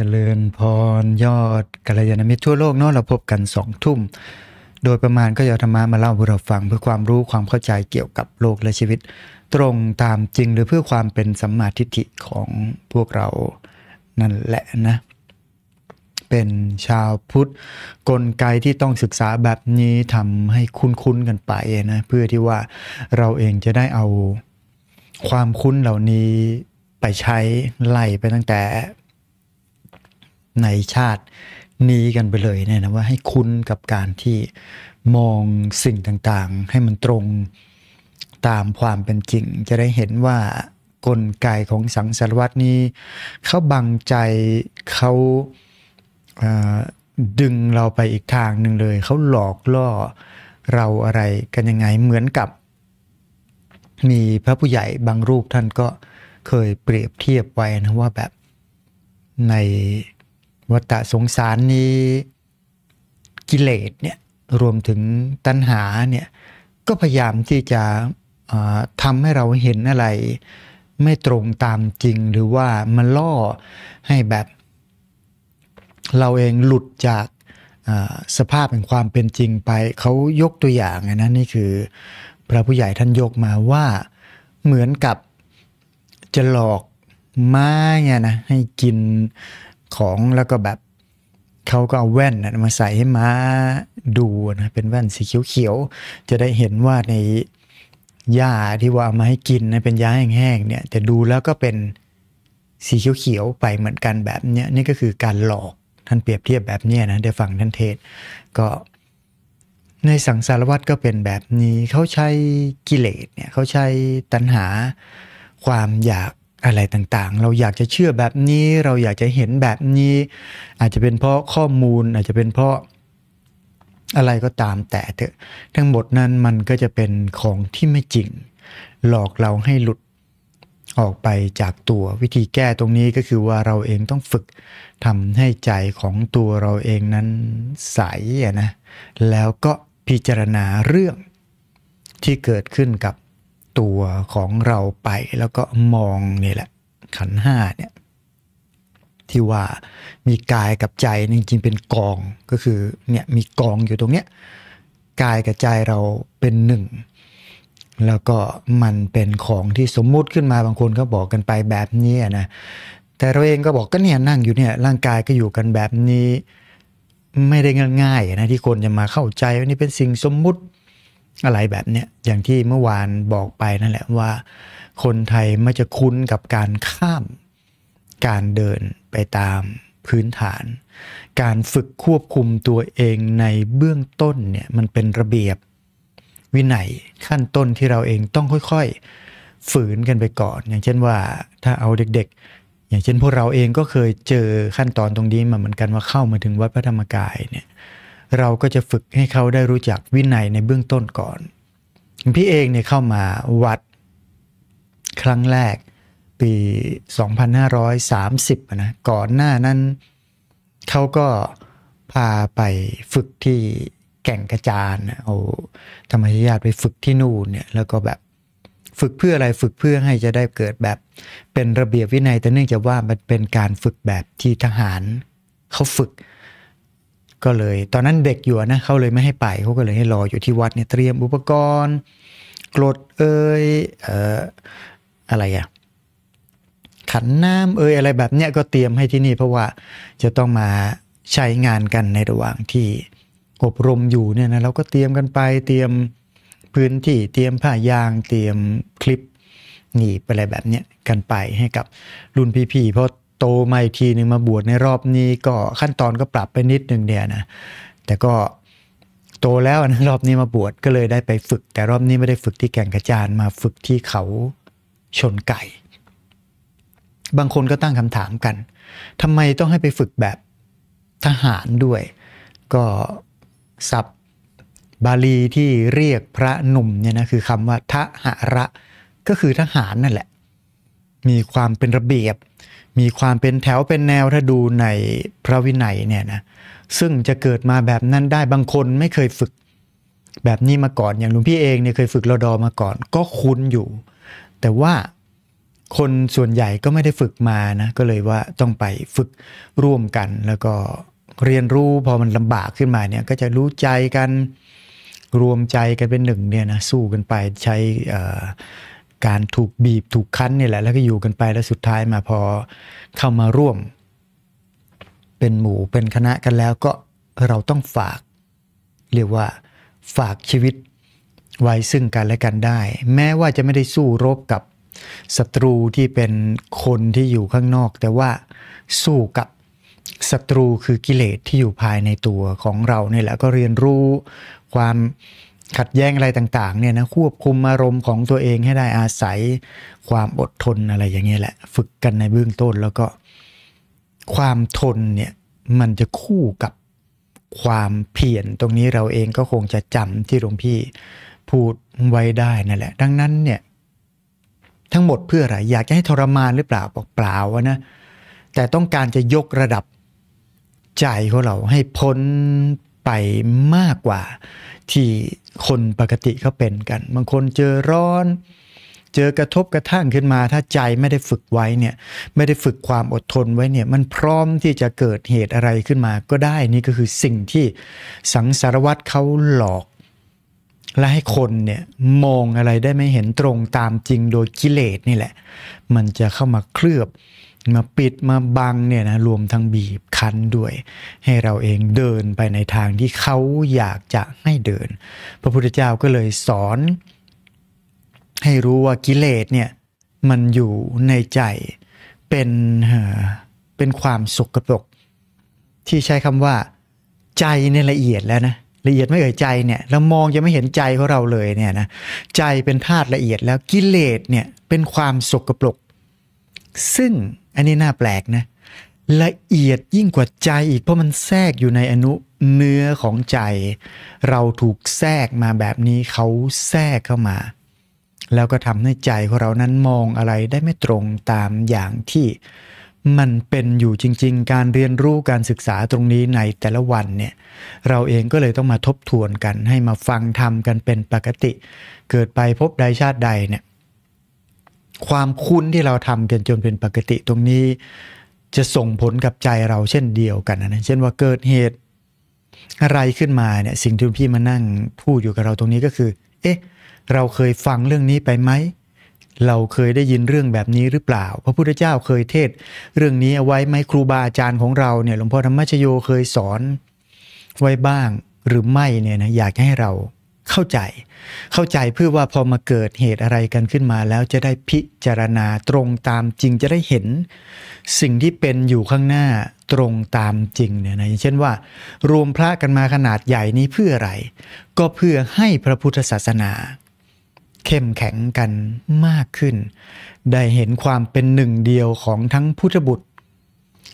จริญพรยอดกัลยาณมิตรทั่วโลกเนาะเราพบกันสองทุ่ม โดยประมาณก็อดธรรมะมาเล่าให้เราฟัง เพื่อความรู้ความเข้าใจเกี่ยวกับโลกและชีวิต ตรงตามจริงหรือเพื่อความเป็นสัมมาทิฏฐิของพวกเรานั่นแหละนะ เป็นชาวพุทธกลไกที่ต้องศึกษาแบบนี้ทำให้คุ้นคุ้นกันไปนะ เพื่อที่ว่าเราเองจะได้เอาความคุ้นเหล่านี้ไปใช้ไล่ไปตั้งแต่ในชาตินี้กันไปเลยเนี่ยนะ ว่าให้คุ้นกับการที่มองสิ่งต่างๆ ให้มันตรงตามความเป็นจริง จะได้เห็นว่ากลไกของสังสารวัตนี้ เขาบังใจเขาาดึงเราไปอีกทางหนึ่งเลย เขาหลอกล่อเราอะไรกันยังไงเหมือนกับ มีพระผู้ใหญ่บางรูปท่านก็เคยเปรียบเทียบไว้นะ ว่าแบบในวัฏสงสารนี้ กิเลสเนี่ยรวมถึงตัณหาเนี่ยก็พยายามที่จะทำให้เราเห็นอะไรไม่ตรงตามจริง หรือว่ามาล่อให้แบบ เราเองหลุดจากสภาพแห่งความเป็นจริงไป เขายกตัวอย่างนะนี่คือ พระผู้ใหญ่ท่านยกมาว่าเหมือนกับจะหลอกม้าเนี่ยนะให้กินของแล้วก็แบบเขาก็เอาแว่นมาใส่ให้ม้าดูนะ เป็นแว่นสีเขียวๆจะได้เห็นว่าในหญ้าที่ว่ามาให้กินนะเป็นหญ้าแห้งๆเนี่ย แต่ดูแล้วก็เป็นสีเขียวๆไปเหมือนกันแบบเนี้ยนี่ก็คือการหลอก ท่านเปรียบเทียบแบบเนี้ยนะเดี๋ยวฟังท่านเทศก็ ในสังสารวัตรก็เป็นแบบนี้เขาใช้กิเลสเนี่ยเขาใช้ตัณหาความอยากอะไรต่างๆ เราอยากจะเชื่อแบบนี้ เราอยากจะเห็นแบบนี้ อาจจะเป็นเพราะข้อมูล อาจจะเป็นเพราะอะไรก็ตามแต่เถอะ ทั้งหมดนั้นมันก็จะเป็นของที่ไม่จริง หลอกเราให้หลุดออกไปจากตัว วิธีแก้ตรงนี้ก็คือว่าเราเองต้องฝึกทำให้ใจของตัวเราเองนั้นใสนะ แล้วก็พิจารณาเรื่องที่เกิดขึ้นกับตัวของเราไปแล้วก็มองนี่แหละขันห้าเนี่ย ที่ว่ามีกายกับใจจริงๆเป็นกองก็คือเนี่ยมีกองอยู่ตรงเนี้ยกายกับใจเราเป็นหนึ่งแล้วก็มันเป็นของที่สมมุติขึ้นมาบางคนก็บอกกันไปแบบนี้นะแต่เราเองก็บอกก็เนี่ยนั่งอยู่เนี่ยร่างกายก็อยู่กันแบบนี้ไม่ได้ง่ายๆนะที่คนจะมาเข้าใจว่านี่เป็นสิ่งสมมุติอะไรแบบเนี้ยอย่างที่เมื่อวานบอกไปนั่นแหละว่า คนไทยไม่จะคุ้นกับการข้ามการเดินไปตามพื้นฐาน การฝึกควบคุมตัวเองในเบื้องต้นเนี่ยมันเป็นระเบียบวินัยขั้นต้นที่เราเองต้องค่อยๆฝืนกันไปก่อน อย่างเช่นว่า ถ้าเอาเด็กๆ อย่างเช่น พวกเราเองก็เคยเจอขั้นตอนตรงนี้มาเหมือนกันว่าเข้ามาถึงวัดพระธรรมกายเนี่ยเราก็จะฝึกให้เขาได้รู้จักวินัยในเบื้องต้นก่อน พี่เองเนี่ยเข้ามาวัด ครั้งแรกปี 2530นะก่อนหน้านั้นเขาก็พาไปฝึกที่แก่งกระจานเอาธรรมชาติไปฝึกที่นู่นเนี่ยแล้วก็แบบฝึกเพื่ออะไรฝึกเพื่อให้จะได้เกิดแบบเป็นระเบียบวินัยแต่เนื่องจากว่ามันเป็นการฝึกแบบที่ทหารเขาฝึกก็เลยตอนนั้นเด็กอยู่นะเขาเลยไม่ให้ไปเขาก็เลยให้รออยู่ที่วัดเนี่ยเตรียมอุปกรณ์กรดเอ้ยเอ่ออะไรอะขันน้ำเอ้ยอะไรแบบเนี้ยก็เตรียมให้ที่นี่เพราะว่าจะต้องมาใช้งานกันในระหว่างที่อบรมอยู่เนี่ยนะเราก็เตรียมกันไปเตรียมพื้นที่เตรียมผ้ายางเตรียมคลิปหนีไปอะไรแบบเนี้ยกันไปให้กับรุ่นพี่ๆเพราะโตมาอีกทีหนึ่งมาบวชในรอบนี้ก็ขั้นตอนก็ปรับไปนิดนึงเนี่ยนะ แต่ก็โตแล้วนะรอบนี้มาบวชก็เลยได้ไปฝึก แต่รอบนี้ไม่ได้ฝึกที่แก่งกระจาน มาฝึกที่เขาชนไก่ บางคนก็ตั้งคำถามกันทำไมต้องให้ไปฝึกแบบทหารด้วย ก็ศัพท์บาลีที่เรียกพระหนุ่มเนี่ยนะคือคำว่าทหาระก็คือทหารนั่นแหละ มีความเป็นระเบียบมีความเป็นแถวเป็นแนวถ้าดูในพระวินัยเนี่ยนะซึ่งจะเกิดมาแบบนั้นได้บางคนไม่เคยฝึกแบบนี้มาก่อน อย่างหลวงพี่เองเนี่ยเคยฝึกรอดอมาก่อน ก็คุ้นอยู่ แต่ว่าคนส่วนใหญ่ก็ไม่ได้ฝึกมานะก็เลยว่าต้องไปฝึกร่วมกัน แล้วก็เรียนรู้พอมันลำบากขึ้นมาเนี่ยก็จะรู้ใจกันรวมใจกันเป็นหนึ่งเนี่ยนะสู้กันไปใช้การถูกบีบถูกคั้นนี่แหละแล้วก็อยู่กันไปแล้วสุดท้ายมาพอเข้ามาร่วมเป็นหมู่ เป็นคณะกันแล้วก็เราต้องฝาก เรียกว่าฝากชีวิตไว้ซึ่งกันและกันได้แม้ว่าจะไม่ได้สู้รบกับศัตรูที่เป็นคนที่อยู่ข้างนอก แต่ว่าสู้กับศัตรูคือกิเลสที่อยู่ภายในตัวของเราเนี่ยแหละก็เรียนรู้ความขัดแย้งอะไรต่างๆเนี่ยนะควบคุมอารมณ์ของตัวเองให้ได้อาศัยความอดทนอะไรอย่างเงี้ยแหละ ฝึกกันในเบื้องต้น แล้วก็ความทนเนี่ยมันจะคู่กับความเพียรตรงนี้เราเองก็คงจะจำที่หลวงพี่พูดไว้ได้นั่นแหละ ดังนั้นเนี่ย ทั้งหมดเพื่ออะไรอยากจะให้ทรมานหรือเปล่าเปล่าวะนะแต่ต้องการจะยกระดับใจของเราให้พ้นไปมากกว่าที่คนปกติเขาเป็นกัน บางคนเจอร้อน เจอกระทบกระทั่งขึ้นมา ถ้าใจไม่ได้ฝึกไว้เนี่ยไม่ได้ฝึกความอดทนไว้เนี่ยมันพร้อมที่จะเกิดเหตุอะไรขึ้นมาก็ได้นี่ก็คือสิ่งที่สังสารวัตรเขาหลอก และให้คนเนี่ยมองอะไรได้ไม่เห็นตรงตามจริงโดยกิเลสนี่แหละ มันจะเข้ามาเคลือบมาปิดมาบังเนี่ยนะรวมทั้งบีบคั้นด้วย ให้เราเองเดินไปในทางที่เขาอยากจะให้เดิน พระพุทธเจ้าก็เลยสอน ให้รู้ว่ากิเลสเนี่ยมันอยู่ในใจเป็น เป็นความสกปรกที่ใช้คำว่าใจในละเอียดแล้วนะละเอียดไม่เอ่ยใจเนี่ยเรามองยังไม่เห็นใจของเราเลยเนี่ยนะใจเป็นธาตุละเอียดแล้วกิเลสเนี่ย เป็นความสกปรกซึ่งอันนี้น่าแปลกนะละเอียดยิ่งกว่าใจอีกเพราะมันแทรกอยู่ในอนุเนื้อของใจ เราถูกแทรกมาแบบนี้เขาแทรกเข้ามา แล้วก็ทำให้ใจของเรานั้นมองอะไรได้ไม่ตรงตามอย่างที่มันเป็นอยู่จริงๆ การเรียนรู้การศึกษาตรงนี้ในแต่ละวันเนี่ยเราเองก็เลยต้องมาทบทวนกันให้มาฟังทำกันเป็นปกติ เกิดไปพบใดชาติใดเนี่ยความคุ้นที่เราทำกันจนเป็นปกติตรงนี้ จะส่งผลกับใจเราเช่นเดียวกัน นะเช่นว่าเกิดเหตุ อะไรขึ้นมาเนี่ยสิ่งที่พี่มานั่งพูดอยู่กับเราตรงนี้ก็คือ เอ๊ะเราเคยฟังเรื่องนี้ไปไหมเราเคยได้ยินเรื่องแบบนี้หรือเปล่า พระพุทธเจ้าเคยเทศเรื่องนี้เอาไว้ไหมครูบาอาจารย์ของเราเนี่ยหลวงพ่อธรรมชโยเคยสอนไว้บ้างหรือไม่ เนี่ยนะอยากให้เราเข้าใจ เข้าใจเพื่อว่าพอมาเกิดเหตุอะไรกันขึ้นมาแล้วจะได้พิจารณาตรงตามจริงจะได้เห็นสิ่งที่เป็นอยู่ข้างหน้าตรงตามจริงเนี่ยนะอย่างเช่นว่ารวมพระกันมาขนาดใหญ่นี้เพื่ออะไร ก็เพื่อให้พระพุทธศาสนา เข้มแข็งกันมากขึ้น ได้เห็นความเป็นหนึ่งเดียวของทั้งพุทธบุตร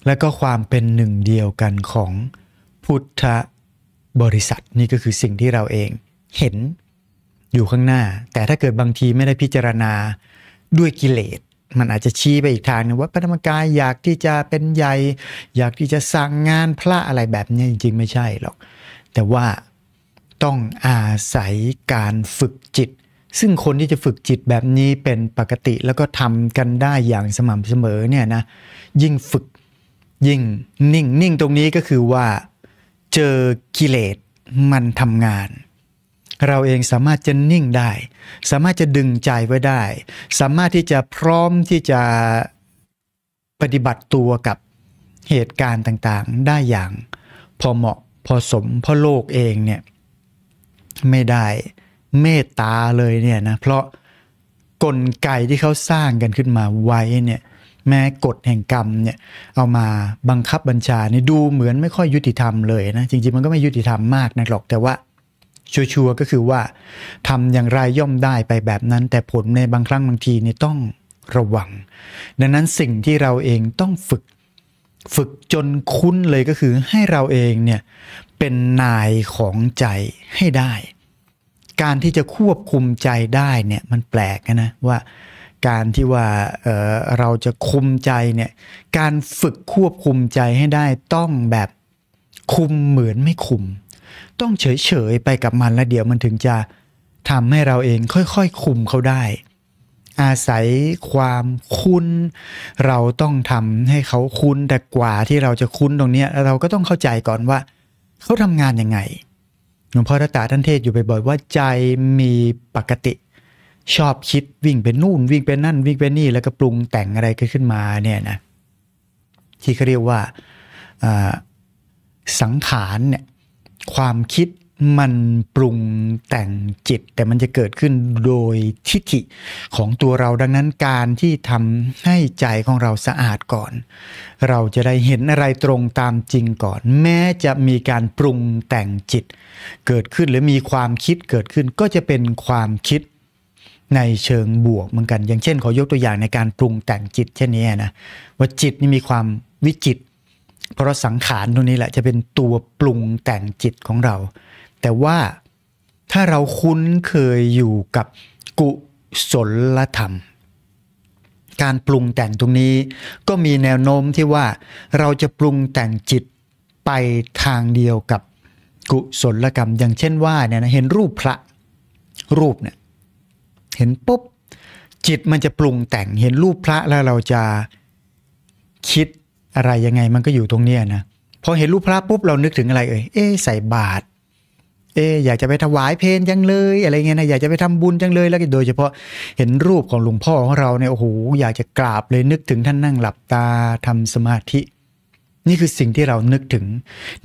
และก็ความเป็นหนึ่งเดียวกันของพุทธบริษัทนี่ก็คือสิ่งที่เราเองเห็นอยู่ข้างหน้า แต่ถ้าเกิดบางทีไม่ได้พิจารณาด้วยกิเลสมันอาจจะชี้ไปอีกทางนึงว่าพระธรรมกายอยากที่จะเป็นใหญ่อยากที่จะสั่งงานพระอะไรแบบนี้ จริง ๆ ไม่ใช่หรอกแต่ว่าต้องอาศัยการฝึกจิต ซึ่งคนที่จะฝึกจิตแบบนี้เป็นปกติแล้วก็ทำกันได้อย่างสม่ำเสมอเนี่ยนะยิ่งฝึกยิ่งนิ่ง นิ่งตรงนี้ก็คือว่าเจอกิเลสมันทำงานเราเองสามารถจะนิ่งได้ สามารถจะดึงใจไว้ได้ สามารถที่จะพร้อมที่จะปฏิบัติตัวกับเหตุการณ์ต่างๆ ได้อย่างพอเหมาะพอสมเพราะโลกเองเนี่ยไม่ได้เมตตาเลยเนี่ยนะเพราะกลไกที่เขาสร้างกันขึ้นมาไว้เนี่ยแม้กฎแห่งกรรมเนี่ยเอามาบังคับบัญชาเนี่ยดูเหมือนไม่ค่อยยุติธรรมเลยนะจริงๆ มันก็ไม่ยุติธรรมมากนะหรอกแต่ว่าชัวร์ก็คือว่าทำอย่างไรย่อมได้ไปแบบนั้น แต่ผลในบางครั้งบางทีนี่ต้องระวัง ดังนั้นสิ่งที่เราเองต้องฝึกฝึกจนคุ้นเลยก็คือให้เราเองเนี่ยเป็นนายของใจให้ได้ การที่จะควบคุมใจได้เนี่ยมันแปลกนะว่า การที่ว่าเเราจะคุมใจเนี่ยการฝึกควบคุมใจให้ได้ ต้องแบบคุมเหมือนไม่คุมต้องเฉยๆไปกับมันแล้วเดี๋ยวมันถึงจะทำให้เราเองค่อยๆคุมเขาได้ อาศัยความคุ้น เราต้องทำให้เขาคุ้นแต่กว่าที่เราจะคุ้นตรงนี้เราก็ต้องเข้าใจก่อนว่าเขาทำงานยังไงหลวงพ่อตาท่านเทศอยู่บ่อยๆว่าใจมีปกติ ชอบคิดวิ่งไปนู่น วิ่งไปนั่นวิ่งไปนี่แล้วก็ปรุงแต่งอะไรขึ้นมาเนี่ยนะที่เขาเรียกว่าสังขารเนี่ยความคิดมันปรุงแต่งจิต แต่มันจะเกิดขึ้นโดยทิฏฐิของตัวเราดังนั้นการที่ทำให้ใจของเราสะอาดก่อน เราจะได้เห็นอะไรตรงตามจริงก่อน แม้จะมีการปรุงแต่งจิต เกิดขึ้นหรือมีความคิดเกิดขึ้นก็จะเป็นความคิด ในเชิงบวกเหมือนกันอย่างเช่นขอยกตัวอย่างในการปรุงแต่งจิตเช่นนี้นะว่าจิตนี่มีความวิจิตรเพราะสังขารตรงนี้แหละจะเป็นตัวปรุงแต่งจิตของเรา แต่ว่าถ้าเราคุ้นเคยอยู่กับกุศลธรรม การปรุงแต่งตรงนี้ก็มีแนวโน้มที่ว่าเราจะปรุงแต่งจิตไปทางเดียวกับกุศลกรรม อย่างเช่นว่าเนี่ยนะเห็นรูปพระรูปเนี่ยเห็นปุ๊บ จิตมันจะปรุงแต่งเห็นรูปพระแล้วเราจะคิดอะไรยังไงมันก็อยู่ตรงเนี้ยนะ พอเห็นรูปพระปุ๊บเรานึกถึงอะไรเอ่ยเอ๊ใส่บาตรเอ๊อยากจะไปถวายเพลจังเลยอะไรเงี้ยนะอยากจะไปทำบุญจังเลย แล้วก็โดย เฉพาะเห็นรูปของหลวงพ่อของเราเนี่ยโอ้โหอยากจะกราบเลยนึกถึงท่านนั่งหลับตาทำสมาธิ นี่คือสิ่งที่เรานึกถึง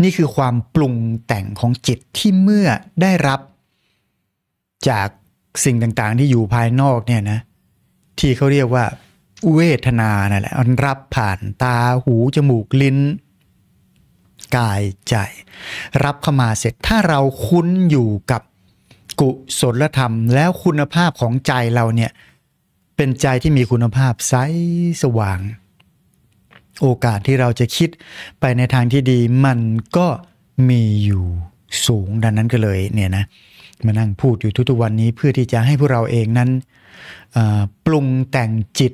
นี่คือความปรุงแต่งของจิตที่เมื่อได้รับ จากสิ่งต่างๆที่อยู่ภายนอกเนี่ยนะที่เขาเรียกว่าเวทนานั่นแหละมันรับผ่านตาหู จมูก ลิ้น กายใจ รับเข้ามาเสร็จถ้าเราคุ้นอยู่กับกุศลธรรม แล้วคุณภาพของใจเราเนี่ย เป็นใจที่มีคุณภาพใสสว่าง โอกาสที่เราจะคิดไปในทางที่ดีมันก็มีอยู่สูงดังนั้นก็เลยเนี่ยนะ มานั่งพูดอยู่ทุกๆวันนี้เพื่อที่จะให้พวกเราเองนั้นปรุงแต่งจิต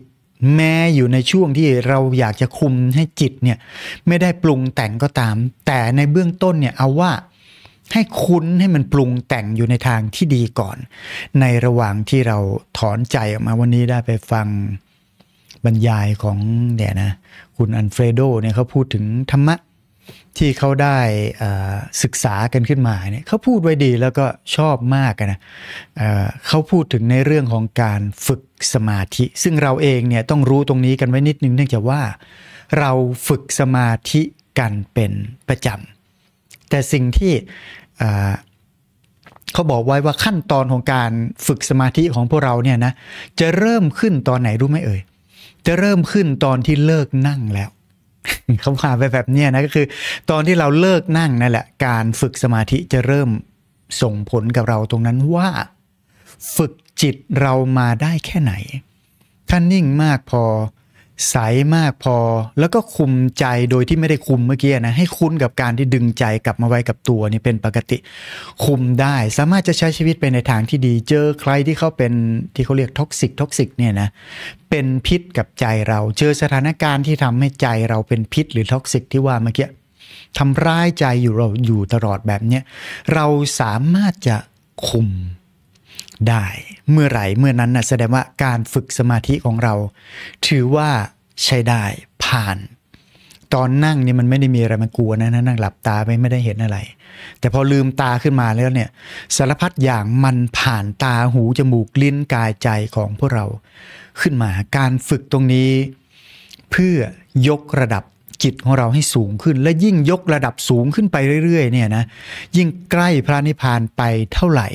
แม้อยู่ในช่วงที่เราอยากจะคุมให้จิตเนี่ยไม่ได้ปรุงแต่งก็ตาม แต่ในเบื้องต้นเนี่ยเอาว่าให้คุ้นให้มันปรุงแต่งอยู่ในทางที่ดีก่อน ในระหว่างที่เราถอนใจออกมาวันนี้ได้ไปฟังบรรยายของเนี่ยนะคุณอันเฟรโดเนี่ยเขาพูดถึงธรรมะที่เขาได้ศึกษากันขึ้นมาเนี่ยเขาพูดไว้ดีแล้วก็ชอบมากนะเเขาพูดถึงในเรื่องของการฝึกสมาธิ ซึ่งเราเองเนี่ยต้องรู้ตรงนี้กันไว้นิดนึง เนื่องจากว่าเราฝึกสมาธิกันเป็นประจำแต่สิ่งที่เขาบอกไว้ว่าขั้นตอนของการฝึกสมาธิของพวกเราเนี่ยนะจะเริ่มขึ้นตอนไหนรู้ไหมเอ่ยจะเริ่มขึ้นตอนที่เลิกนั่งแล้วคำขาาไปแบบเนี้ยนะก็คือ ตอนที่เราเลิกนั่งนั่นแหละ การฝึกสมาธิจะเริ่มส่งผลกับเราตรงนั้นว่า ฝึกจิตเรามาได้แค่ไหนถ้านิ่งมากพอใสมากพอแล้วก็คุมใจโดยที่ไม่ได้คุมเมื่อกี้นะ ให้คุ้นกับการที่ดึงใจกลับมาไว้กับตัวนี่เป็นปกติ คุมได้สามารถจะใช้ชีวิตไปในทางที่ดีเจอใครที่เขาเป็น ที่เขาเรียกท็อกซิกท็อกซิกเนี่ยนะ เป็นพิษกับใจเราเจอสถานการณ์ที่ทำให้ใจเราเป็นพิษหรือท็อกซิกที่ว่าเมื่อกี้ทำร้ายใจอยู่เราอยู่ตลอดแบบเนี้ยเราสามารถจะคุมได้เมื่อไหร่เมื่อนั้นนะแสดงว่าการฝึกสมาธิของเรา ถือว่าใช้ได้ผ่าน ตอนนั่งเนี่ยมันไม่ได้มีอะไรมากลัวนะนั่งหลับตาไปไม่ได้เห็นอะไร แต่พอลืมตาขึ้นมาแล้วเนี่ยสารพัดอย่างมันผ่านตาหูจมูกลิ้นกายใจของพวกเราขึ้นมาการฝึกตรงนี้ เพื่อยกระดับจิตของเราให้สูงขึ้น และยิ่งยกระดับสูงขึ้นไปเรื่อยๆเนี่ยนะยิ่งใกล้พระนิพพานไปเท่าไหร่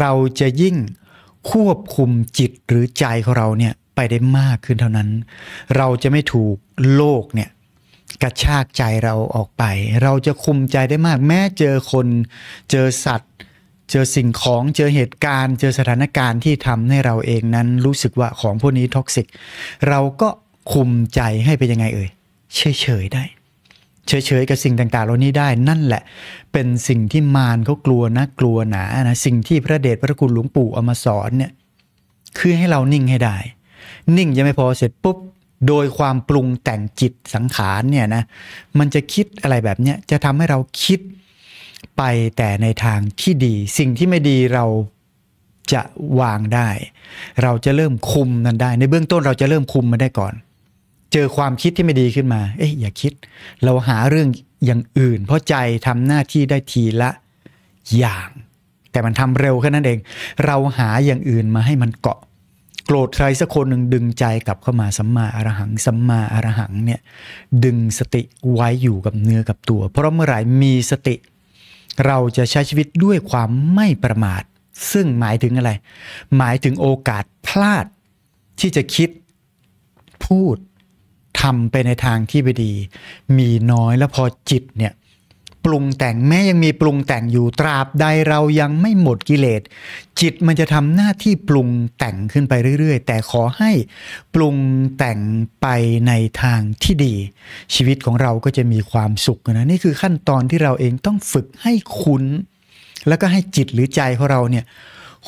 เราจะยิ่งควบคุมจิตหรือใจของเราเนี่ยไปได้มากขึ้นเท่านั้น เราจะไม่ถูกโลกเนี่ยกระชากใจเราออกไป เราจะคุมใจได้มากแม้เจอคน เจอสัตว์ เจอสิ่งของ เจอเหตุการณ์ เจอสถานการณ์ที่ทำให้เราเองนั้นรู้สึกว่าของพวกนี้ท็อกซิก เราก็คุมใจให้เป็นยังไงเอ่ย เฉยๆได้เฉยๆกับสิ่งต่างๆเหล่านี้ได้นั่นแหละ เป็นสิ่งที่มารเขากลัวนะกลัวหนานะสิ่งที่พระเดชพระคุณหลวงปู่เอามาสอนเนี่ยคือให้เรานิ่งให้ได้ นิ่งยังไม่พอเสร็จปุ๊บโดยความปรุงแต่งจิตสังขารเนี่ยนะมันจะคิดอะไรแบบเนี้ยจะทำให้เราคิดไปแต่ในทางที่ดี สิ่งที่ไม่ดีเราจะวางได้ เราจะเริ่มคุมมันได้ ในเบื้องต้นเราจะเริ่มคุมมันได้ก่อนเจอความคิดที่ไม่ดีขึ้นมา เอ๊ะ อย่าคิด เราหาเรื่องอย่างอื่น เพราะใจทำหน้าที่ได้ทีละอย่าง แต่มันทำเร็วแค่นั้นเอง เราหาอย่างอื่นมาให้มันเกาะ โกรธใครสักคนหนึ่งดึงใจกลับเข้ามาสัมมาอรหังสัมมาอรหังเนี่ยดึงสติไว้อยู่กับเนื้อกับตัว เพราะเมื่อไหร่มีสติ เราจะใช้ชีวิตด้วยความไม่ประมาท ซึ่งหมายถึงอะไร หมายถึงโอกาสพลาดที่จะคิดพูดทำไปในทางที่ไปดี มีน้อยแล้วพอจิตเนี่ยปรุงแต่งแม้ยังมีปรุงแต่งอยู่ตราบใดเรายังไม่หมดกิเลสจิตมันจะทำหน้าที่ปรุงแต่งขึ้นไปเรื่อย ๆ แต่ขอให้ ปรุงแต่งไปในทางที่ดี ชีวิตของเราก็จะมีความสุขนะนี่คือขั้นตอนที่เราเองต้องฝึกให้คุ้น แล้วก็ให้จิตหรือใจของเราเนี่ย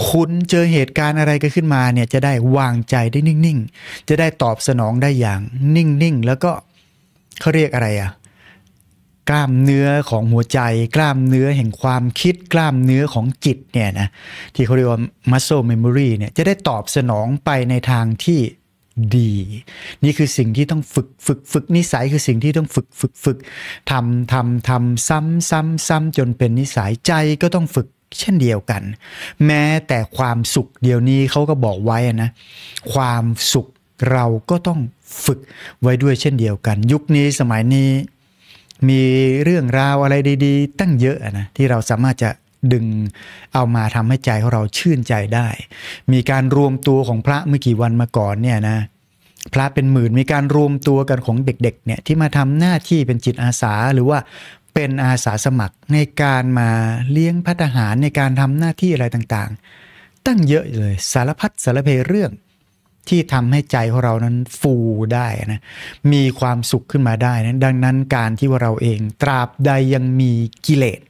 คุณเจอเหตุการณ์อะไรก็ขึ้นมาเนี่ยจะได้วางใจได้นิ่งๆ จะได้ตอบสนองได้อย่างนิ่งๆ แล้วก็เขาเรียกอะไรอะกล้ามเนื้อของหัวใจ กล้ามเนื้อแห่งความคิดกล้ามเนื้อของจิตเนี่ยนะที่เขาเรียกว่า muscle memory เนี่ยจะได้ตอบสนองไปในทางที่ดี นี่คือสิ่งที่ต้องฝึกฝึกฝึกนิสัยคือสิ่งที่ต้องฝึกฝึกฝึกทำทำทำซ้ำซ้ำซ้ำจนเป็นนิสัยใจก็ต้องฝึกเช่นเดียวกัน แม้แต่ความสุขเดียวนี้เขาก็บอกไว้นะความสุขเราก็ต้องฝึกไว้ด้วยเช่นเดียวกัน ยุคนี้สมัยนี้มีเรื่องราวอะไรดีๆ ตั้งเยอะนะที่เราสามารถจะดึงเอามาทำให้ใจของเราชื่นใจได้ มีการรวมตัวของพระเมื่อกี่วันมาก่อนเนี่ยนะพระเป็นหมื่นมีการรวมตัวกันของเด็กๆเนี่ยที่มาทำหน้าที่เป็นจิตอาสาหรือว่าเป็นอาสาสมัครในการมาเลี้ยงพัฒหารในการทำหน้าที่อะไรต่างๆ ตั้งเยอะเลยสารพัดสารเพเรื่อง ที่ทำให้ใจของเรานั้นฟูได้นะมีความสุขขึ้นมาได้นะดังนั้นการที่ว่าเราเองตราบใดยังมีกิเลส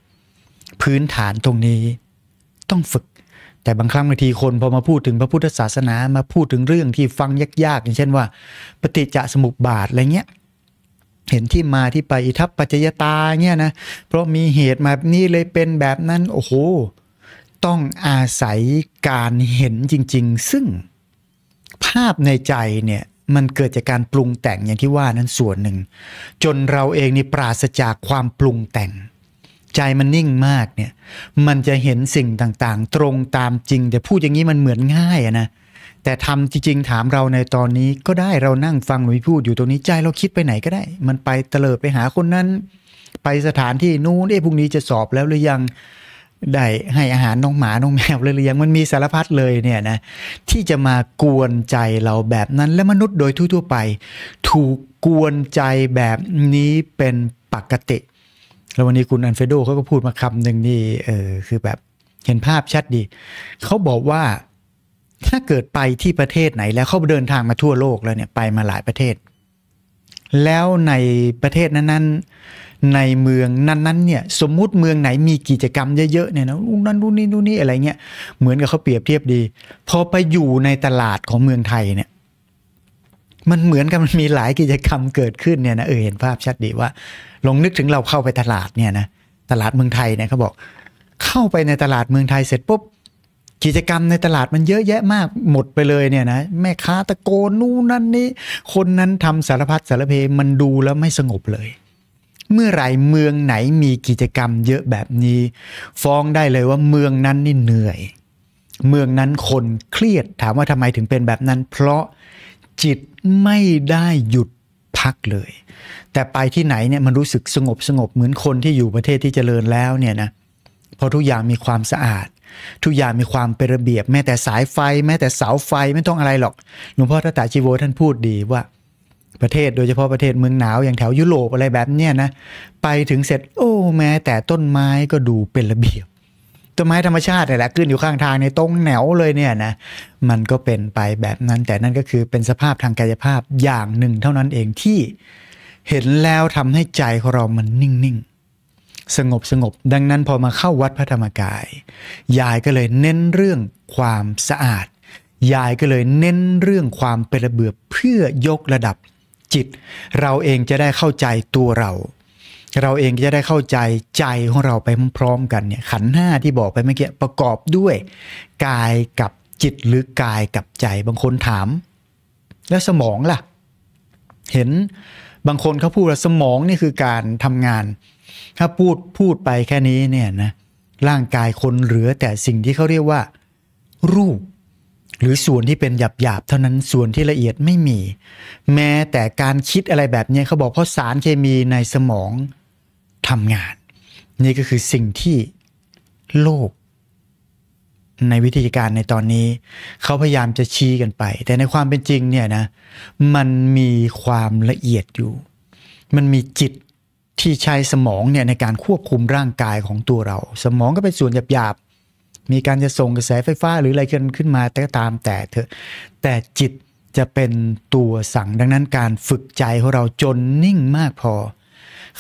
พื้นฐานตรงนี้ต้องฝึก แต่บางครั้งบางทีคนพอมาพูดถึงพระพุทธศาสนามาพูดถึงเรื่องที่ฟังยากๆ อย่างเช่นว่า ปฏิจจสมุปบาทอะไรเงี้ยเห็นที่มาที่ไป อิทัปปัจจยตาเนี่ยนะเพราะมีเหตุมานี้เลยเป็นแบบนั้น โอ้โห ต้องอาศัยการเห็นจริง ๆ ซึ่งภาพในใจเนี่ยมันเกิดจากการปรุงแต่งอย่างที่ว่านั้นส่วนหนึ่ง จนเราเองนี่ปราศจากความปรุงแต่ง ใจมันนิ่งมากเนี่ยมันจะเห็นสิ่งต่างๆ ตรงตามจริงแต่พูดอย่างนี้มันเหมือนง่ายนะแต่ทำจริงๆถามเราในตอนนี้ก็ได้เรานั่งฟังหนุ่ยพูดอยู่ตรงนี้ใจเราคิดไปไหนก็ได้ มันไปเตลิดไปหาคนนั้น ไปสถานที่นู้นเอ้พรุ่งนี้จะสอบแล้วหรือยังได้ให้อาหารน้องหมาน้องแมวเลยหรือยังมันมีสารพัดเลยเนี่ยนะที่จะมากวนใจเราแบบนั้นและมนุษย์โดยทั่วๆไป ถูกกวนใจแบบนี้เป็นปกติแล้ววันนี้คุณอันเฟโดเขาก็พูดมาคำหนึ่งนี่เออคือแบบเห็นภาพชัดดีเขาบอกว่าถ้าเกิดไปที่ประเทศไหน แล้วเขาเดินทางมาทั่วโลกแล้วเนี่ยไปมาหลายประเทศ แล้วในประเทศนั้นๆ ในเมืองนั้นๆเนี่ยสมมุติเมืองไหนมีกิจกรรมเยอะๆเนี่ยนะนู่นนั่นนู่นนี่นู่นนี่อะไรเงี้ยเหมือนกับเขาเปรียบเทียบดี พอไปอยู่ในตลาดของเมืองไทยเนี่ยมันเหมือนกับมันมีหลายกิจกรรมเกิดขึ้นเนี่ยนะเออเห็นภาพชัดดีว่าลองนึกถึงเราเข้าไปตลาดเนี่ยนะตลาดเมืองไทยเนี่ยเขาบอกเข้าไปในตลาดเมืองไทยเสร็จปุ๊บกิจกรรมในตลาดมันเยอะแยะมากหมดไปเลยเนี่ยนะแม่ค้าตะโกนนู่นนั่นนี่คนนั้นทำสารพัดสารเพมันดูแล้วไม่สงบเลย เมื่อไหร่เมืองไหนมีกิจกรรมเยอะแบบนี้ ฟ้องได้เลยว่าเมืองนั้นนี่เหนื่อย เมืองนั้นคนเครียดถามว่าทำไมถึงเป็นแบบนั้น เพราะจิตไม่ได้หยุดพักเลย แต่ไปที่ไหนเนี่ยมันรู้สึกสงบสงบเหมือนคนที่อยู่ประเทศที่เจริญแล้วเนี่ยนะพอทุกอย่างมีความสะอาดทุกอย่างมีความเป็นระเบียบ แม้แต่สายไฟ แม้แต่เสาไฟไม่ต้องอะไรหรอกหลวงพ่อทัตตาชิโวท่านพูดดีว่า ประเทศ โดยเฉพาะประเทศเมืองหนาวอย่างแถวยุโรปอะไรแบบเนี้ยนะ ไปถึงเสร็จโอ้แม้ แต่ต้นไม้ก็ดูเป็นระเบียบต้นไม้ธรรมชาติแหละขึ้นอยู่ข้างทางในตรงแนวเลยเนี่ยนะมันก็เป็นไปแบบนั้น แต่นั่นก็คือเป็นสภาพทางกายภาพอย่างหนึ่ง เท่านั้นเองที่เห็นแล้วทำให้ใจของเรามันนิ่งๆสงบสงบดังนั้นพอมาเข้าวัดพระธรรมกาย ยายก็เลยเน้นเรื่องความสะอาด ยายก็เลยเน้นเรื่องความเป็นระเบียบเพื่อยกระดับจิต เราเองจะได้เข้าใจตัวเรา เราเองจะได้เข้าใจใจของเราไปพร้อมกันเนี่ยขันห้าที่บอกไปเมื่อกี้ประกอบด้วย กายกับจิตหรือกายกับใจบางคนถาม แล้วสมองล่ะ เห็นบางคนเขาพูดว่าสมองนี่คือการทำงานถ้าพูดพูดไปแค่นี้เนี่ยนะร่างกายคนเหลือแต่สิ่งที่เขาเรียกว่ารูป หรือส่วนที่เป็นหยาบหยาบเท่านั้นส่วนที่ละเอียดไม่มี แม้แต่การคิดอะไรแบบนี้เขาบอกเพราะสารเคมีในสมองทำงาน นี่ก็คือสิ่งที่โลก ในวิธีการในตอนนี้ เขาพยายามจะชี้กันไป แต่ในความเป็นจริงเนี่ยนะมันมีความละเอียดอยู่ มันมีจิตที่ใช้สมองเนี่ยในการควบคุมร่างกายของตัวเรา สมองก็เป็นส่วนหยาบๆมีการจะส่งกระแสไฟฟ้าหรืออะไรกันขึ้นมา แต่ตามแต่เถอะแต่จิตจะเป็นตัวสั่งดังนั้นการฝึกใจของเราจนนิ่งมากพอ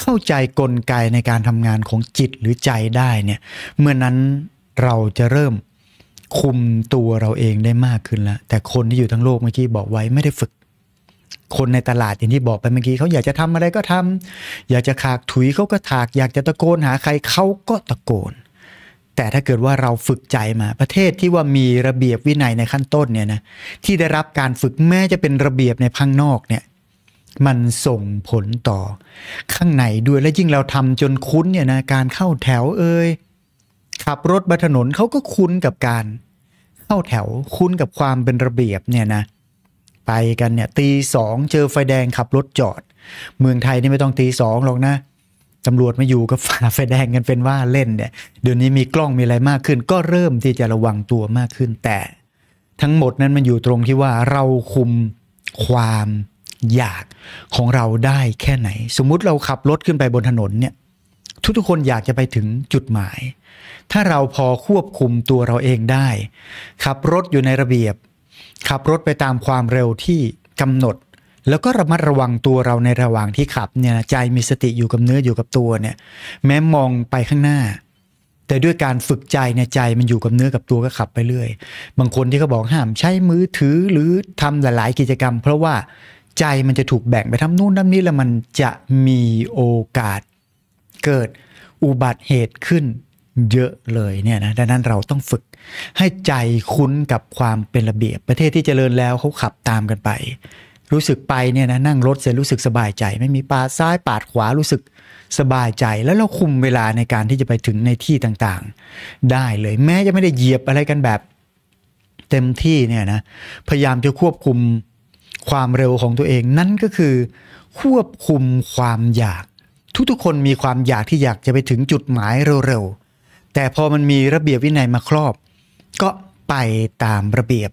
เข้าใจกลไกในการทำงานของจิตหรือใจได้เนี่ยเมื่อนนั้นเราจะเริ่มคุมตัวเราเองได้มากขึ้นแล้วแต่คนที่อยู่ทั้งโลกเมื่อกี้บอกไว้ไม่ได้ฝึกคนในตลาดอย่างที่บอกไปเมื่อกี้เขาอยากจะทำอะไรก็ทำ อยากจะขากถุยเขาก็ถากอยากจะตะโกนหาใครเขาก็ตะโกน แต่ถ้าเกิดว่าเราฝึกใจมาประเทศที่ว่ามีระเบียบวินัยในขั้นต้นเนี่ยนะที่ได้รับการฝึกแม้จะเป็นระเบียบในพังนอกเนี่ยมันส่งผลต่อ ข้างในด้วยและยิ่งเราทำจนคุ้นเนี่ยนะการเข้าแถวเอ้ยขับรถบนถนนเขาก็คุ้นกับการเข้าแถวคุ้นกับความเป็นระเบียบเนี่ยนะเไปกันเนี่ยตีสองเจอไฟแดงขับรถจอด เมืองไทยนี่ไม่ต้องตีสองหรอกนะ ตำรวจมาอยู่ ก็ฝ่าไฟแดงกันเป็นว่าเล่นเนี่ยเดี๋ยวนี้มีกล้องมีอะไรมากขึ้น ก็เริ่มที่จะระวังตัวมากขึ้นแต่ทั้งหมดนั้นมันอยู่ตรงที่ว่าเราคุมความอยากของเราได้แค่ไหน สมมุติเราขับรถขึ้นไปบนถนนเนี่ยทุกๆคนอยากจะไปถึงจุดหมาย ถ้าเราพอควบคุมตัวเราเองได้ ขับรถอยู่ในระเบียบขับรถไปตามความเร็วที่กำหนด แล้วก็ระมัดระวังตัวเราในระหว่างที่ขับเนี่ยใจมีสติอยู่กับเนื้ออยู่กับตัวเนี่ย แม้มองไปข้างหน้า แต่ด้วยการฝึกใจเนี่ยใจมันอยู่กับเนื้อกับตัวก็ขับไปเรื่อย บางคนที่เขาบอกห้าม ใช้มือถือหรือทำหลายๆกิจกรรม เพราะว่าใจมันจะถูกแบ่งไปทำนู่นทำนี่แล้วมันจะมีโอกาส เกิดอุบัติเหตุขึ้นเยอะเลยเนี่ยนะดังนั้นเราต้องฝึกให้ใจคุ้นกับความเป็นระเบียบประเทศที่เจริญแล้วเขาขับตามกันไป รู้สึกไปเนี่ยนะนั่งรถเสร็จรู้สึกสบายใจ ไม่มีปาดซ้ายปาดขวารู้สึกสบายใจแล้วเราคุมเวลาในการที่จะไปถึงในที่ต่างๆ ได้เลยแม้จะไม่ได้เหยียบอะไรกันแบบเต็มที่เนี่ยนะพยายามจะควบคุมความเร็วของตัวเอง นั่นก็คือควบคุมความอยาก ทุกๆคนมีความอยากที่อยากจะไปถึงจุดหมายเร็วๆแต่พอมันมีระเบียบวินัยมาครอบ ก็ไปตามระเบียบ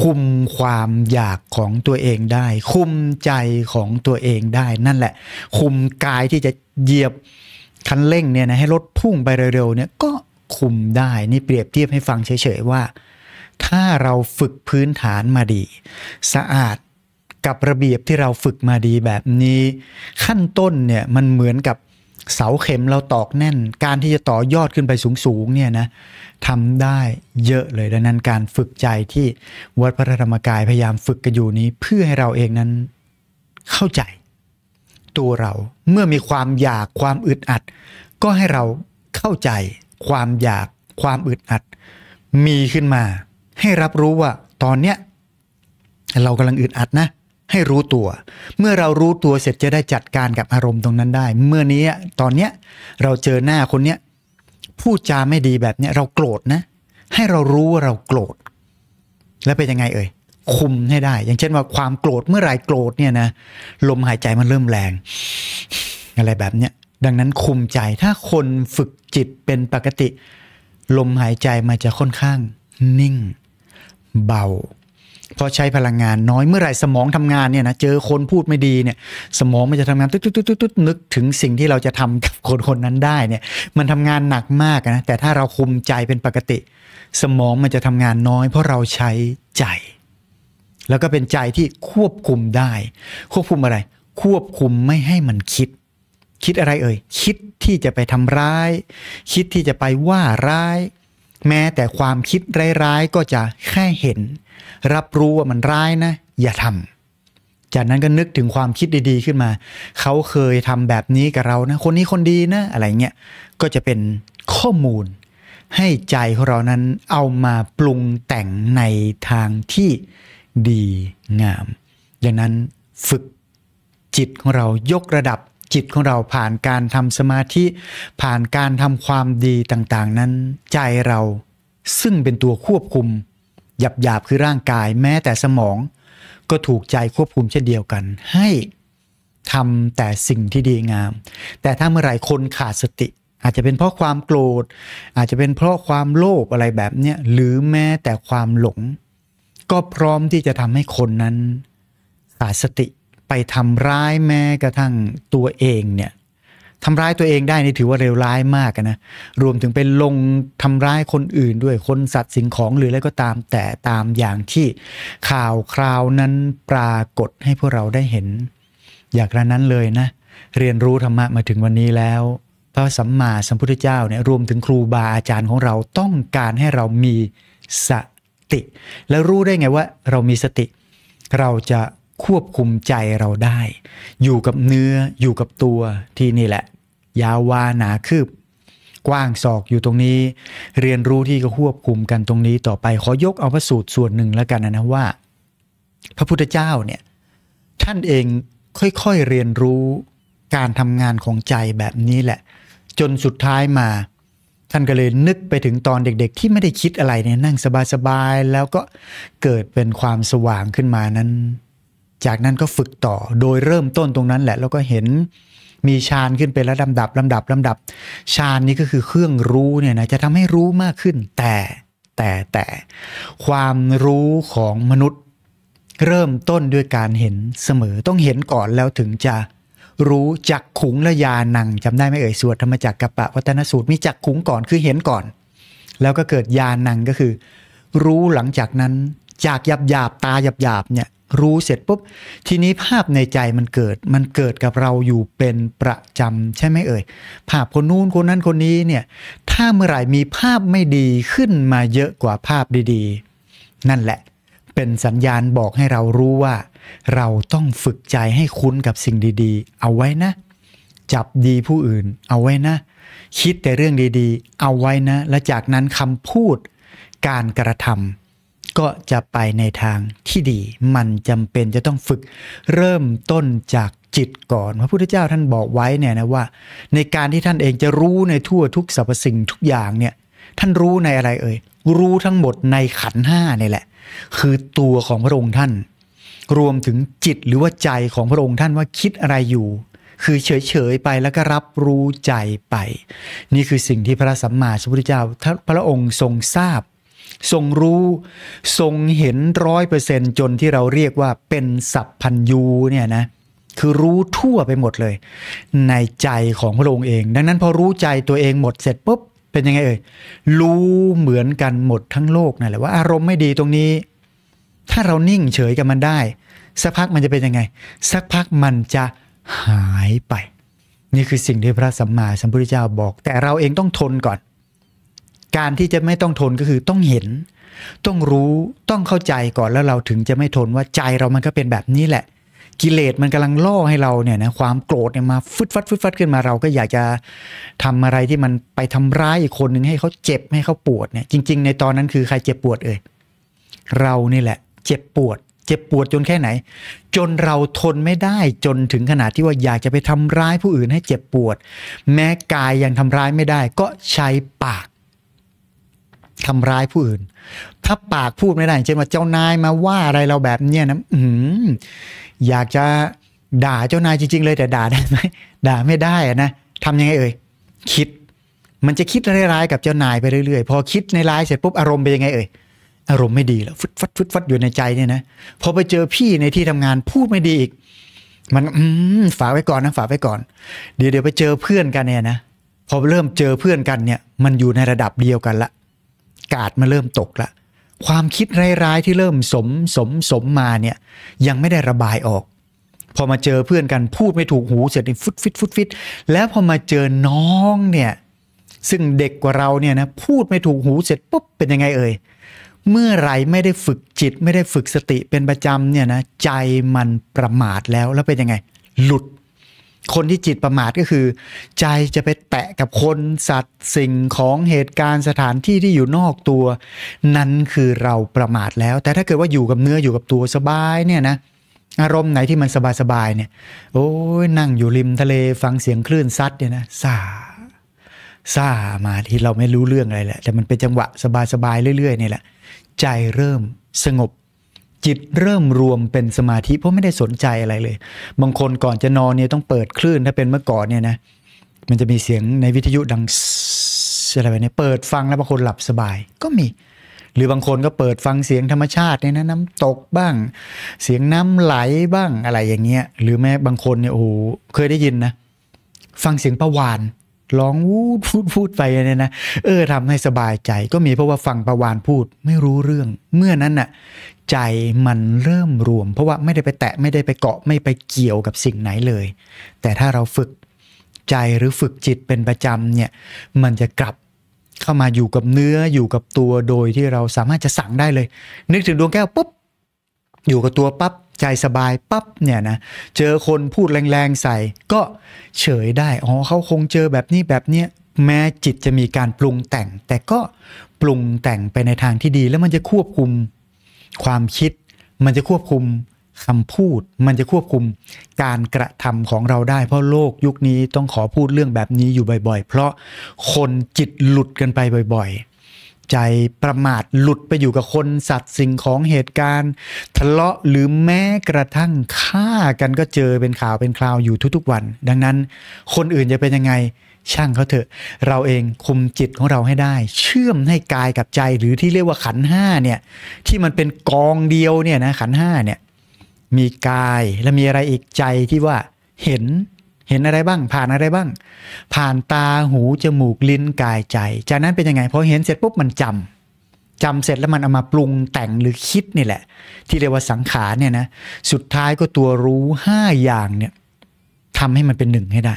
คุมความอยากของตัวเองได้ คุมใจของตัวเองได้นั่นแหละ คุมกายที่จะเหยียบคันเร่งเนี่ยนะให้รถพุ่งไปเร็วๆเนี่ยก็คุมได้ นี่เปรียบเทียบให้ฟังเฉยๆว่า ถ้าเราฝึกพื้นฐานมาดี สะอาดกับระเบียบที่เราฝึกมาดีแบบนี้ขั้นต้นเนี่ยมันเหมือนกับเสาเข็มเราตอกแน่น การที่จะต่อยอดขึ้นไปสูงๆเนี่ยนะทำได้เยอะเลย ดังนั้นการฝึกใจที่วัดพระธรรมกายพยายามฝึกกันอยู่นี้เพื่อให้เราเองนั้นเข้าใจ ตัวเราเมื่อมีความอยากความอึดอัด ก็ให้เราเข้าใจความอยากความอึดอัด มีขึ้นมาให้รับรู้ว่าตอนเนี้ยเรากำลังอึดอัดนะให้รู้ตัว เมื่อเรารู้ตัวเสร็จจะได้จัดการกับอารมณ์ตรงนั้นได้ เมื่อนี้ตอนเนี้ยเราเจอหน้าคนเนี้ยพูดจาไม่ดีแบบเนี้ยเราโกรธนะ ให้เรารู้ว่าเราโกรธ แล้วเป็นยังไงเอ่ยคุมให้ได้ อย่างเช่นว่าความโกรธเมื่อไรโกรธเนี่ยนะลมหายใจมันเริ่มแรง อะไรแบบเนี้ยดังนั้นคุมใจถ้าคนฝึกจิตเป็นปกติลมหายใจมันจะค่อนข้าง นิ่ง เบาพอใช้พลังงานน้อยเมื่อไหร่สมองทำงานเนี่ยนะเจอคนพูดไม่ดีเนี่ย สมองมันจะทำงานตุ๊ดตุ๊ดตุ๊ดตุ๊ดนึกถึงสิ่งที่เราจะทำกับคนคนนั้นได้เนี่ยมันทำงานหนักมากนะแต่ถ้าเราคุมใจเป็นปกติ สมองมันจะทำงานน้อย เพราะเราใช้ใจ แล้วก็เป็นใจที่ควบคุมได้ ควบคุมอะไร ควบคุมไม่ให้มันคิด คิดอะไรเอ่ยคิดที่จะไปทำร้าย คิดที่จะไปว่าร้ายแม้แต่ความคิดร้ายๆก็จะแค่เห็น รับรู้ว่ามันร้ายนะ อย่าทำจากนั้นก็นึกถึงความคิดดีๆ ขึ้นมา เขาเคยทำแบบนี้กับเรานะคนนี้คนดีนะอะไรเงี้ยก็จะเป็นข้อมูลให้ใจของเรานั้นเอามาปรุงแต่งในทางที่ดีงาม ดังนั้นฝึกจิตของเรายกระดับจิตของเราผ่านการทำสมาธิ ผ่านการทำความดีต่างๆนั้น ใจเราซึ่งเป็นตัวควบคุมหยับหยาบคือร่างกายแม้แต่สมอง ก็ถูกใจควบคุมเช่นเดียวกัน ให้ ทำแต่สิ่งที่ดีงาม แต่ถ้าเมื่อไหร่คนขาดสติ อาจจะเป็นเพราะความโกรธ อาจจะเป็นเพราะความโลภอะไรแบบเนี้ยหรือแม้แต่ความหลง ก็พร้อมที่จะทำให้คนนั้นขาดสติไป ทำ ร้ายแม้กระทั่งตัวเองเนี่ยทำร้ายตัวเองได้นี่ถือว่าเลวร้ายมากนะรวมถึงเป็นลงทำร้ายคนอื่นด้วยคนสัตว์สิ่งของหรืออะไรก็ตามแต่ตามอย่างที่ข่าวคราวนั้นปรากฏให้พวกเราได้เห็น อย่างนั้นเลยนะ เรียนรู้ธรรมะมาถึงวันนี้แล้วพระสัมมาสัมพุทธเจ้าเนี่ยรวมถึงครูบาอาจารย์ของเราต้องการให้เรามีสติ และรู้ได้ไงว่าเรามีสติเราจะควบคุมใจเราได้ อยู่กับเนื้อ อยู่กับตัว ที่นี่แหละ ยาวาหนาคืบ กว้างศอกอยู่ตรงนี้ เรียนรู้ที่ก็ควบคุมกันตรงนี้ต่อไป ขอยกเอาพระสูตรส่วนหนึ่งแล้วกันนะว่า พระพุทธเจ้าเนี่ย ท่านเองค่อยๆเรียนรู้การทำงานของใจแบบนี้แหละ จนสุดท้ายมา ท่านก็เลยนึกไปถึงตอนเด็กๆ ที่ไม่ได้คิดอะไรเนี่ยนั่งสบายๆแล้วก็เกิดเป็นความสว่างขึ้นมานั้นจากนั้นก็ฝึกต่อโดยเริ่มต้นตรงนั้นแหละแล้วก็เห็นมีฌานขึ้นไป้นระดับลำดับลำดับฌานนี้ก็คือเครื่องรู้เนี่ยนะจะทำให้รู้มากขึ้นแต่ แต่แต่ ความรู้ของมนุษย์เริ่มต้นด้วยการเห็นเสมอต้องเห็นก่อนแล้วถึงจะรู้ จักขุงและยานังจำได้ไหมเอ่ย สวดธรรมจักกะปปะวัตนสูตรมีจักขุงก่อนคือเห็นก่อน แล้วก็เกิดยานังก็คือ รู้หลังจากนั้นจากหยาบหยาบตาหยาบหยาบเนี่ยรู้เสร็จปุ๊บทีนี้ภาพในใจมันเกิด มันเกิดกับเราอยู่เป็นประจำใช่ไหมเอ่ยภาพคนนู้นคนนั้นคนนี้เนี่ยถ้าเมื่อไหร่มีภาพไม่ดีขึ้นมาเยอะกว่าภาพดี ๆ นั่นแหละเป็นสัญญาณบอกให้เรารู้ว่าเราต้องฝึกใจให้คุ้นกับสิ่งดีๆ เอาไว้นะ จับดีผู้อื่นเอาไว้นะ คิดแต่เรื่องดีๆ เอาไว้นะ และจากนั้นคำพูดการกระทำก็จะไปในทางที่ดี มันจำเป็นจะต้องฝึกเริ่มต้นจากจิตก่อน พระพุทธเจ้าท่านบอกไว้เนี่ยนะว่า ในการที่ท่านเองจะรู้ในทั่วทุกสรรพสิ่งทุกอย่างเนี่ยท่านรู้ในอะไรเอ่ยรู้ทั้งหมดในขันห้านี่แหละ คือตัวของพระองค์ท่าน รวมถึงจิตหรือว่าใจของพระองค์ท่านว่าคิดอะไรอยู่ คือเฉยๆไปแล้วก็รับรู้ใจไป นี่คือสิ่งที่พระสัมมาสัมพุทธเจ้าพระองค์ทรงทราบทรงรู้ทรงเห็นร้อยเปอร์เซนจนที่เราเรียกว่าเป็นสัพพัญยูเนี่ยนะคือรู้ทั่วไปหมดเลย ในใจของพระองค์เอง ดังนั้นพอรู้ใจตัวเองหมดเสร็จปุ๊บเป็นยังไงเอ่ยรู้เหมือนกันหมดทั้งโลกนั่นแหละว่าอารมณ์ไม่ดีตรงนี้ ถ้าเรานิ่งเฉยกับมันได้ สักพักมันจะเป็นยังไง สักพักมันจะหายไป นี่คือสิ่งที่พระสัมมาสัมพุทธเจ้าบอก แต่เราเองต้องทนก่อนการที่จะไม่ต้องทนก็คือต้องเห็น ต้องรู้ ต้องเข้าใจก่อนแล้วเราถึงจะไม่ทนว่าใจเรามันก็เป็นแบบนี้แหละ กิเลสมันกำลังล่อให้เราเนี่ยนะความโกรธเนี่ยมาฟึดฟัดฟึดฟัดขึ้นมาเราก็อยากจะทำอะไรที่มันไปทำร้ายอีกคนหนึ่งให้เขาเจ็บให้เขาปวดเนี่ย จริง ๆในตอนนั้นคือใครเจ็บปวดเอ่ยเรานี่แหละ เจ็บปวด เจ็บปวดจนแค่ไหน จนเราทนไม่ได้ จนถึงขนาดที่ว่าอยากจะไปทำร้ายผู้อื่นให้เจ็บปวด แม้กายยังทำร้ายไม่ได้ ก็ใช้ปากทำร้ายผู้อื่นถ้าปากพูดไม่ได้เช่นว่าเจ้านายมาว่าอะไรเราแบบเนี้ยนะอือยากจะด่าเจ้านายจริงๆเลยแต่ด่าได้ไหม ด่าไม่ได้นะทำยังไงเอ่ยคิด มันจะคิดร้ายๆกับเจ้านายไปเรื่อยๆพอคิดในร้ายเสร็จปุ๊บอารมณ์เป็นยังไงเอ่ยอารมณ์ไม่ดีแล้วฟึดฟัดฟึดฟัดอยู่ในใจเนี่ยนะพอไปเจอพี่ในที่ทำงานพูดไม่ดีอีก มันอืมฝากไว้ก่อนนะฝากไว้ก่อน เดี๋ยวเดี๋ยวไปเจอเพื่อนกันเนี่ยนะพอเริ่มเจอเพื่อนกันเนี่ย มันอยู่ในระดับเดียวกันละกาดมาเริ่มตกละความคิดร้ายๆที่เริ่มสมสมสมมาเนี่ยยังไม่ได้ระบายออก พอมาเจอเพื่อนกันพูดไม่ถูกหูเสร็จนี่ฟุดฟิตฟุดฟิตแล้วพอมาเจอน้องเนี่ยซึ่งเด็กกว่าเราเนี่ยนะพูดไม่ถูกหูเสร็จปุ๊บเป็นยังไงเอ่ยเมื่อไรไม่ได้ฝึกจิต ไม่ได้ฝึกสติเป็นประจำเนี่ยนะใจมันประมาทแล้วแล้วเป็นยังไง หลุดคนที่จิตประมาทก็คือ ใจจะไปแตะกับคนสัตว์สิ่งของเหตุการณ์สถานที่ที่อยู่นอกตัว นั้นคือเราประมาทแล้ว แต่ถ้าเกิดว่าอยู่กับเนื้ออยู่กับตัวสบายเนี่ยนะ อารมณ์ไหนที่มันสบายๆเนี่ย โอ้ยนั่งอยู่ริมทะเลฟังเสียงคลื่นซัดเนี่ยนะซาซามาที่เราไม่รู้เรื่องอะไรแหละแต่มันเป็นจังหวะสบายๆเรื่อยๆนี่แหละใจเริ่มสงบจิตเริ่มรวมเป็นสมาธิเพราะไม่ได้สนใจอะไรเลย บางคนก่อนจะนอนเนี่ยต้องเปิดคลื่น ถ้าเป็นเมื่อก่อนเนี่ยนะมันจะมีเสียงในวิทยุดังอะไรแบบนี้เปิดฟังแล้วบางคนหลับสบายก็มี หรือบางคนก็เปิดฟังเสียงธรรมชาติเนี่ยนะน้ำตกบ้าง เสียงน้ำไหลบ้างอะไรอย่างเงี้ย หรือแม้บางคนเนี่ยโอ้เคยได้ยินนะ ฟังเสียงประวาน ร้องวูดพูดพูดไปเนี่ยนะเออทำให้สบายใจ ก็มีเพราะว่าฟังประวานพูดไม่รู้เรื่อง เมื่อนั้นน่ะใจมันเริ่มรวม เพราะว่าไม่ได้ไปแตะไม่ได้ไปเกาะไม่ไปเกี่ยวกับสิ่งไหนเลย แต่ถ้าเราฝึกใจหรือฝึกจิตเป็นประจำเนี่ย มันจะกลับเข้ามาอยู่กับเนื้ออยู่กับตัวโดยที่เราสามารถจะสั่งได้เลย นึกถึงดวงแก้ว ปุ๊บ อยู่กับตัวปับ๊บใจสบายปั๊บเนี่ยนะ เจอคนพูดแรง ๆใส่ก็เฉยได้ อ๋อเขาคงเจอแบบนี้แบบเนี้ยแม้จิตจะมีการปรุงแต่ง แต่ก็ปรุงแต่งไปในทางที่ดี แล้วมันจะควบคุมความคิดมันจะควบคุมคำพูด มันจะควบคุมการกระทำของเราได้ เพราะโลกยุคนี้ต้องขอพูดเรื่องแบบนี้อยู่บ่อยๆ เพราะคนจิตหลุดกันไปบ่อยๆ ใจประมาทหลุดไปอยู่กับคนสัตว์สิ่งของเหตุการณ์ ทะเลาะหรือแม้กระทั่งฆ่ากันก็เจอเป็นข่าวเป็นคราวอยู่ทุกๆวัน ดังนั้นคนอื่นจะเป็นยังไงช่างเขาเถอะเราเองคุมจิตของเราให้ได้ เชื่อมให้กายกับใจหรือที่เรียกว่าขันห้าเนี่ยที่มันเป็นกองเดียวเนี่ยนะขันห้าเนี่ยมีกายและมีอะไรอีกใจที่ว่าเห็นเห็นอะไรบ้าง ผ่านอะไรบ้าง ผ่านตาหู จมูก ลิ้นกายใจ จากนั้นเป็นยังไงพอเห็นเสร็จปุ๊บมันจำ จำเสร็จแล้วมันเอามาปรุงแต่งหรือคิดนี่แหละ ที่เรียกว่าสังขารเนี่ยนะสุดท้ายก็ตัวรู้ห้าอย่างเนี่ยทำให้มันเป็นหนึ่งให้ได้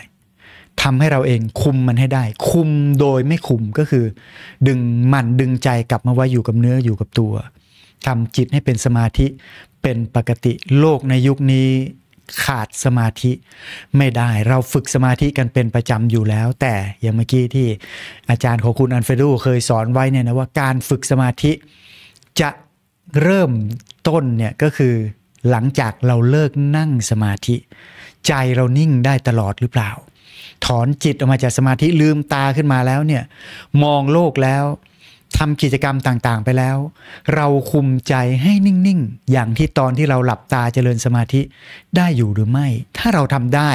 ทำให้เราเองคุมมันให้ได้ คุมโดยไม่คุมก็คือ ดึงมันดึงใจกลับมาไว้อยู่กับเนื้ออยู่กับตัวทำจิตให้เป็นสมาธิเป็นปกติ โลกในยุคนี้ขาดสมาธิไม่ได้เราฝึกสมาธิกันเป็นประจำอยู่แล้ว แต่อย่างเมื่อกี้ที่อาจารย์ของคุณอันเฟรูเคยสอนไว้เนี่ยนะว่าการฝึกสมาธิ จะเริ่มต้นเนี่ยก็คือหลังจากเราเลิกนั่งสมาธิ ใจเรานิ่งได้ตลอดหรือเปล่าถอนจิตออกมาจากสมาธิลืมตาขึ้นมาแล้วเนี่ย มองโลกแล้วทำกิจกรรมต่างๆ ไปแล้ว เราคุมใจให้นิ่งๆ อย่างที่ตอนที่เราหลับตาเจริญสมาธิได้อยู่หรือไม่ ถ้าเราทำได้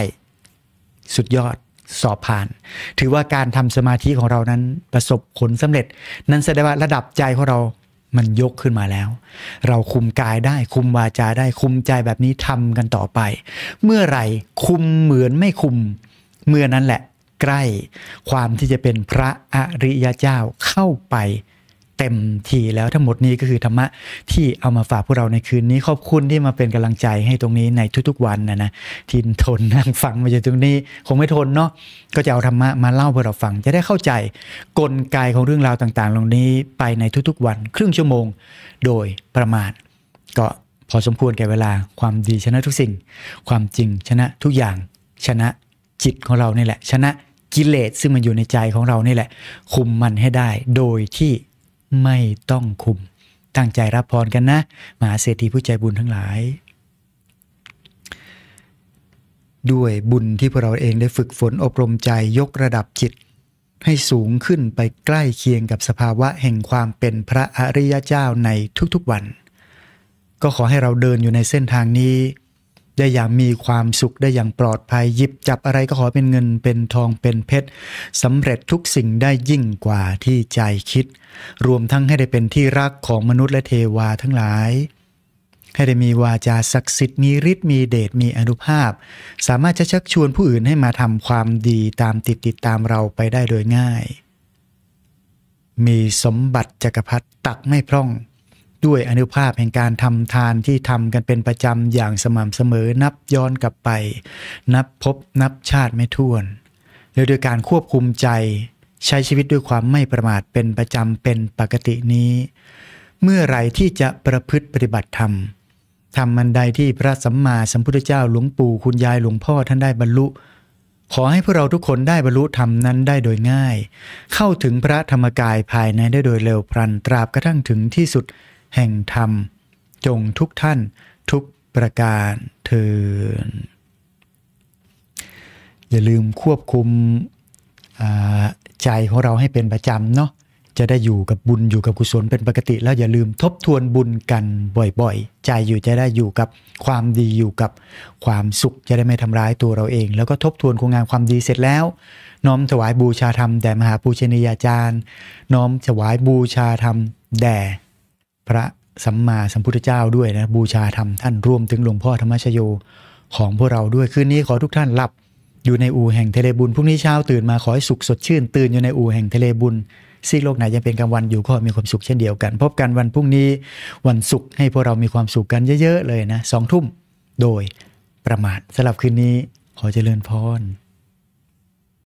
สุดยอดสอบผ่าน ถือว่าการทำสมาธิของเรานั้นประสบผลสำเร็จ นั้นแสดงว่าระดับใจของเรามันยกขึ้นมาแล้ว เราคุมกายได้ คุมวาจาได้คุมใจแบบนี้ทำกันต่อไป เมื่อไหร่คุมเหมือนไม่คุมเมื่อนั้นแหละใกล้ความที่จะเป็นพระอริยเจ้าเข้าไปเต็มทีแล้วทั้งหมดนี้ก็คือธรรมะที่เอามาฝากพวกเราในคืนนี้ขอบคุณที่มาเป็นกำลังใจให้ตรงนี้ในทุกๆวันนะนะที่ทนนั่งฟังมาจนตรงนี้ คงไม่ทนเนาะก็จะเอาธรรมะมาเล่าเพื่อเราฟังจะได้เข้าใจกลไกของเรื่องราวต่างๆเหล่านี้ไปในทุกๆวันครึ่งชั่วโมง โดยประมาณก็พอสมควรแก่เวลาความดีชนะทุกสิ่ง ความจริงชนะทุกอย่างชนะจิตของเรานี่แหละ ชนะกิเลสซึ่งมันอยู่ในใจของเรานี่แหละ คุมมันให้ได้โดยที่ไม่ต้องคุมตั้งใจรับพรกันนะ มหาเศรษฐีผู้ใจบุญทั้งหลาย ด้วยบุญที่พวกเราเองได้ฝึกฝนอบรมใจยกระดับจิต ให้สูงขึ้นไปใกล้เคียงกับสภาวะแห่งความเป็นพระอริยเจ้าในทุกๆวัน ก็ขอให้เราเดินอยู่ในเส้นทางนี้ได้อย่างมีความสุขได้อย่างปลอดภัยหยิบจับอะไรก็ขอเป็นเงินเป็นทองเป็นเพชรสำเร็จทุกสิ่งได้ยิ่งกว่าที่ใจคิด รวมทั้งให้ได้เป็นที่รักของมนุษย์และเทวาทั้งหลาย ให้ได้มีวาจาศักดิ์สิทธิ์มีฤทธิ์มีเดชมีอนุภาพ สามารถจะชักชวนผู้อื่นให้มาทำความดีตามติดติดตามเราไปได้โดยง่าย มีสมบัติจักรพรรดิตักไม่พร่องด้วยอนุภาพแห่งการทำทานที่ทำกันเป็นประจำอย่างสม่ำเสมอนับย้อนกลับไป นับพบนับชาติไม่ถ้วน โดยโดยการควบคุมใจ ใช้ชีวิตด้วยความไม่ประมาทเป็นประจำเป็นปกตินี้ เมื่อไรที่จะประพฤติปฏิบัติธรรมทำมันใดที่พระสัมมาสัมพุทธเจ้าหลวงปู่คุณยายหลวงพ่อท่านได้บรรลุ ขอให้พวกเราทุกคนได้บรรลุธรรมนั้นได้โดยง่าย เข้าถึงพระธรรมกายภายในได้โดยเร็วพรันตราบกระทั่งถึงที่สุดแห่งธรรมจงทุกท่านทุกประการเทินอย่าลืมควบคุมใจของเราให้เป็นประจำเนาะจะได้อยู่กับบุญอยู่กับกุศล เป็นปกติ แล้วอย่าลืมทบทวนบุญกันบ่อยๆ ใจอยู่จะได้อยู่กับความดีอยู่กับความสุขจะได้ไม่ทำร้ายตัวเราเอง แล้วก็ทบทวนคุณงามความดีเสร็จแล้ว น้อมถวายบูชาธรรมแด่มหาปูชนียาจารย์น้อมถวายบูชาธรรมแด่พระสัมมาสัมพุทธเจ้าด้วยนะบูชาธรรมท่านรวมถึงหลวงพ่อธรรมชโยของพวกเราด้วยคืนนี้ขอทุกท่านหลับอยู่ในอู่แห่งเทเลบุญพรุ่งนี้เช้าตื่นมา ขอให้สุขสดชื่น ตื่นอยู่ในอู่แห่งเทเลบุญซีโลกไหนยังเป็นกลางวันอยู่ก็มีความสุขเช่นเดียวกัน พบกันวันพรุ่งนี้วันศุกร์ให้พวกเรา มีความสุขกันเยอะๆเลยนะสองทุ่มโดยประมาทสำหรับคืนนี้ขอเจริญพร